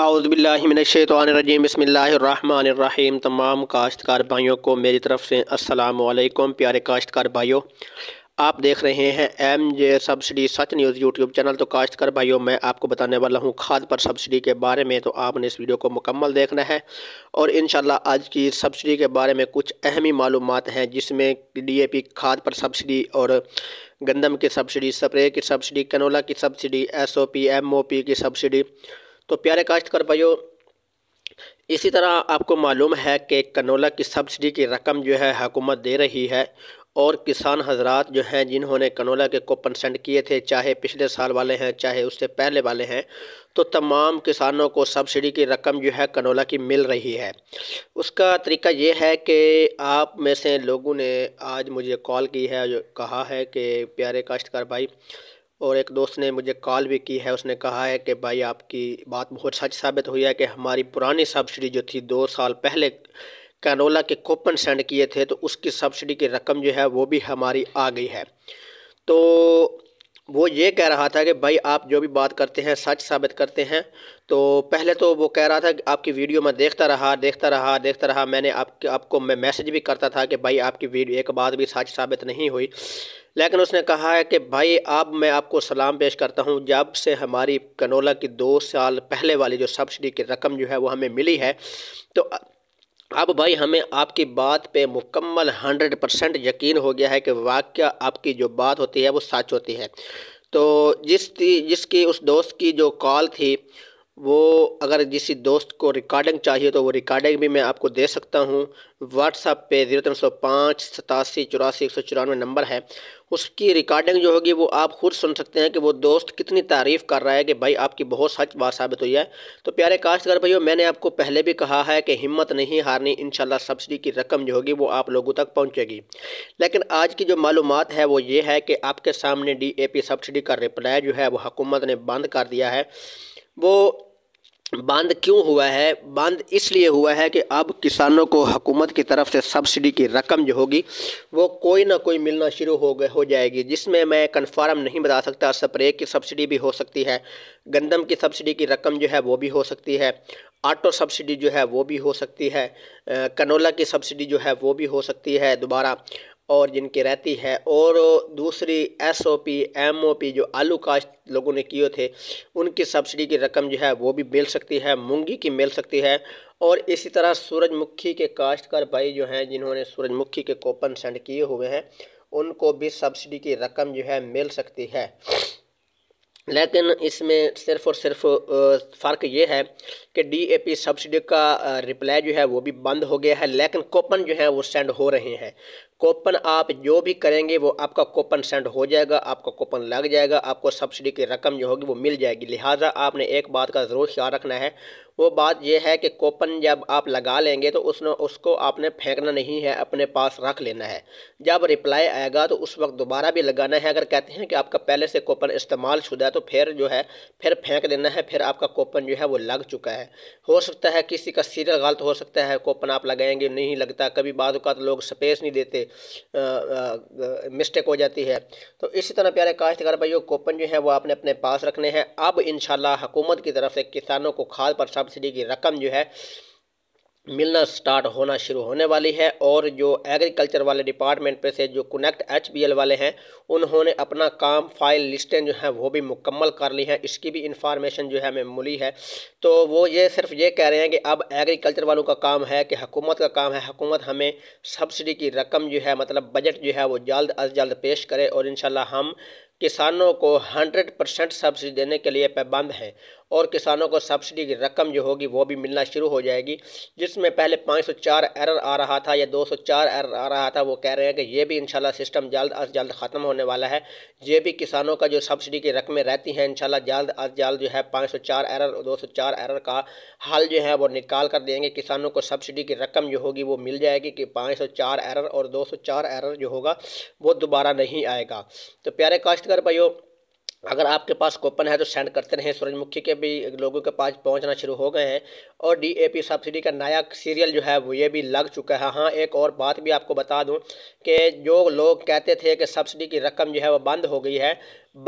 आउज़बिल्लिमिनशैतरजीम बसमीम तमाम काश्तकार भाइयों को मेरी तरफ़ से असलकुम प्यारे काश्तकार भाइयों आप देख रहे हैं एम जे सब्सिडी सच न्यूज़ यूट्यूब चैनल तो काश्तकार भाइयों मैं आपको बताने वाला हूँ खाद पर सब्सिडी के बारे में तो आपने इस वीडियो को मुकम्मल देखना है और इन आज की सब्सिडी के बारे में कुछ अहम मालूम हैं जिसमें डी खाद पर सब्सिडी और गंदम की सब्सिडी स्प्रे की सब्सिडी कनोला की subsidy S O P M O P की सब्सिडी तो प्यारे काश्तकार भाइयों इसी तरह आपको मालूम है कि कनोला की सब्सिडी की रकम जो है हकूमत दे रही है और किसान हजरात जो हैं जिन्होंने कनोला के कोपन सेंड किए थे चाहे पिछले साल वाले हैं चाहे उससे पहले वाले हैं तो तमाम किसानों को सब्सिडी की रकम जो है कनोला की मिल रही है उसका तरीका ये है कि आप में से लोगों ने आज मुझे कॉल की है जो कहा है कि प्यारे काश्तकार भाई और एक दोस्त ने मुझे कॉल भी की है उसने कहा है कि भाई आपकी बात बहुत सच साबित हुई है कि हमारी पुरानी सब्सिडी जो थी दो साल पहले कैनोला के कोपन सेंड किए थे तो उसकी सब्सिडी की रकम जो है वो भी हमारी आ गई है तो वो ये कह रहा था कि भाई आप जो भी बात करते हैं सच साबित करते हैं तो पहले तो वो कह रहा था कि आपकी वीडियो मैं देखता रहा देखता रहा देखता रहा मैंने आप आपको मैं मैसेज भी करता था कि भाई आपकी वीडियो एक बात भी सच साबित नहीं हुई लेकिन उसने कहा है कि भाई अब मैं आपको सलाम पेश करता हूँ जब से हमारी कनोला की दो साल पहले वाली जो सब्सिडी की रकम जो है वो हमें मिली है तो अब भाई हमें आपकी बात पे मुकम्मल हंड्रेड परसेंट यकीन हो गया है कि वाक्य आपकी जो बात होती है वो सच होती है तो जिस जिसकी उस दोस्त की जो कॉल थी वो अगर जिस दोस्त को रिकॉर्डिंग चाहिए तो वो रिकॉर्डिंग भी मैं आपको दे सकता हूँ व्हाट्सअप पे जीरो तीन सौ पाँच सतासी चौरासी एक सौ चौरानवे नंबर है उसकी रिकॉर्डिंग जो होगी वो आप खुद सुन सकते हैं कि वो दोस्त कितनी तारीफ़ कर रहा है कि भाई आपकी बहुत सच बात साबित हुई है तो प्यारे काश्तकार भाइयों मैंने आपको पहले भी कहा है कि हिम्मत नहीं हारनी इन सब्सिडी की रकम जो होगी वो आप लोगों तक पहुँचेगी लेकिन आज की जो मालूम है वो ये है कि आपके सामने डी सब्सिडी का रिप्लाई जो है वो हुकूमत ने बंद कर दिया है वो बांध क्यों हुआ है बांध इसलिए हुआ है कि अब किसानों को हुकूमत की तरफ से सब्सिडी की रकम जो होगी वो कोई ना कोई मिलना शुरू हो गए हो जाएगी जिसमें मैं कन्फर्म नहीं बता सकता स्प्रे की सब्सिडी भी हो सकती है गंदम की सब्सिडी की रकम जो है वो भी हो सकती है आटो सब्सिडी जो है वो भी हो सकती है कनोला की सब्सिडी जो है वो भी हो सकती है दोबारा और जिनकी रहती है और दूसरी S O P M O P जो आलू काश्त लोगों ने किए थे उनकी सब्सिडी की रकम जो है वो भी मिल सकती है मूँगी की मिल सकती है और इसी तरह सूरजमुखी के काश्तकार भाई जो हैं जिन्होंने सूरजमुखी के कोपन सेंड किए हुए हैं उनको भी सब्सिडी की रकम जो है मिल सकती है लेकिन इसमें सिर्फ और सिर्फ फ़र्क ये है कि डी ए पी सब्सिडी का रिप्लाई जो है वो भी बंद हो गया है लेकिन कोपन जो है वो सेंड हो रहे हैं कोपन आप जो भी करेंगे वो आपका कोपन सेंड हो जाएगा आपका कोपन लग जाएगा आपको सब्सिडी की रकम जो होगी वो मिल जाएगी लिहाजा आपने एक बात का ज़रूर ख्याल रखना है वो बात यह है कि कोपन जब आप लगा लेंगे तो उसने उसको आपने फेंकना नहीं है अपने पास रख लेना है जब रिप्लाई आएगा तो उस वक्त दोबारा भी लगाना है अगर कहते हैं कि आपका पहले से कोपन इस्तेमाल शुदा तो फिर जो है फिर फेंक देना है फिर आपका कोपन जो है वो लग चुका है हो सकता है किसी का सीरियल गलत हो सकता है कोपन आप लगाएंगे नहीं लगता कभी बाद तो लोग स्पेस नहीं देते मिस्टेक हो जाती है तो इसी तरह प्यारे काश्तकार भाई कोपन जो है वो आपने अपने पास रखने हैं अब इन हुकूमत की तरफ से किसानों को खाद पर सब्सिडी की रकम जो है मिलना स्टार्ट होना शुरू होने वाली है और जो एग्रीकल्चर वाले डिपार्टमेंट पे से जो कनेक्ट एच बी एल वाले हैं उन्होंने अपना काम फाइल लिस्टें जो हैं वो भी मुकम्मल कर ली हैं इसकी भी इंफॉर्मेशन जो है हमें मिली है तो वो ये सिर्फ ये कह रहे हैं कि अब एग्रीकल्चर वालों का काम है कि हकूमत का काम है हकूमत हमें सब्सिडी की रकम जो है मतलब बजट जो है वो जल्द अज जल्द पेश करे और इन हम किसानों को 100 परसेंट सब्सिडी देने के लिए पाबंद हैं और किसानों को सब्सिडी की रकम जो होगी वो भी मिलना शुरू हो जाएगी जिसमें पहले 504 एरर आ रहा था या 204 एरर आ रहा था वो कह रहे हैं कि ये भी इंशाल्लाह सिस्टम जल्द अज जल्द ख़त्म होने वाला है ये भी किसानों का जो सब्सिडी की रकमें रहती हैं इनशाला जल्द अज जल्द जो है चार एरर और चार एरर का हल जो है वो निकाल कर देंगे किसानों को सब्सिडी की रकम जो होगी वो मिल जाएगी कि चार एरर और चार एरर जो होगा वो दोबारा नहीं आएगा तो प्यारे काश्तकार भाइयों अगर आपके पास कूपन है तो सेंड करते रहें सूरजमुखी के भी लोगों के पास पहुंचना शुरू हो गए हैं और डीएपी सब्सिडी का नया सीरियल जो है वो ये भी लग चुका है हाँ एक और बात भी आपको बता दूं कि जो लोग कहते थे कि सब्सिडी की रकम जो है वो बंद हो गई है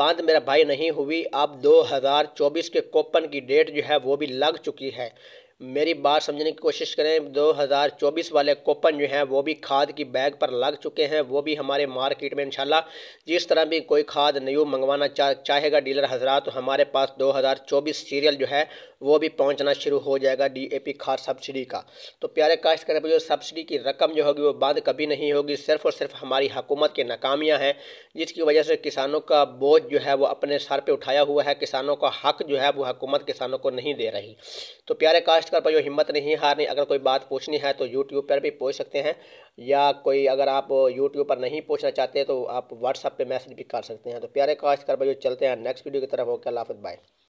बंद मेरा भाई नहीं हुई अब 2024 के कूपन की डेट जो है वो भी लग चुकी है मेरी बात समझने की कोशिश करें 2024 वाले कोपन जो हैं वो भी खाद की बैग पर लग चुके हैं वो भी हमारे मार्केट में इंशाल्लाह जिस तरह भी कोई खाद न्यू मंगवाना चा, चाहेगा डीलर हजरा तो हमारे पास 2024 सीरियल जो है वो भी पहुंचना शुरू हो जाएगा डीएपी खाद सब्सिडी का तो प्यारे काश्तकार जो सब्सिडी की रकम जो होगी वो बंद कभी नहीं होगी सिर्फ और सिर्फ हमारी हुकूमत की नाकामियाँ हैं जिसकी वजह से किसानों का बोझ जो है वो अपने सर पर उठाया हुआ है किसानों का हक जो है वो हकूमत किसानों को नहीं दे रही तो प्यारे काश्त कास्ट कर पाई हिम्मत नहीं हारनी अगर कोई बात पूछनी है तो यूट्यूब पर भी पूछ सकते हैं या कोई अगर आप यूट्यूब पर नहीं पूछना चाहते तो आप व्हाट्सअप पर मैसेज भी कर सकते हैं तो प्यारे कास्ट कर पाई चलते हैं नेक्स्ट वीडियो की तरफ ओके अल्लाह हाफ़ बाय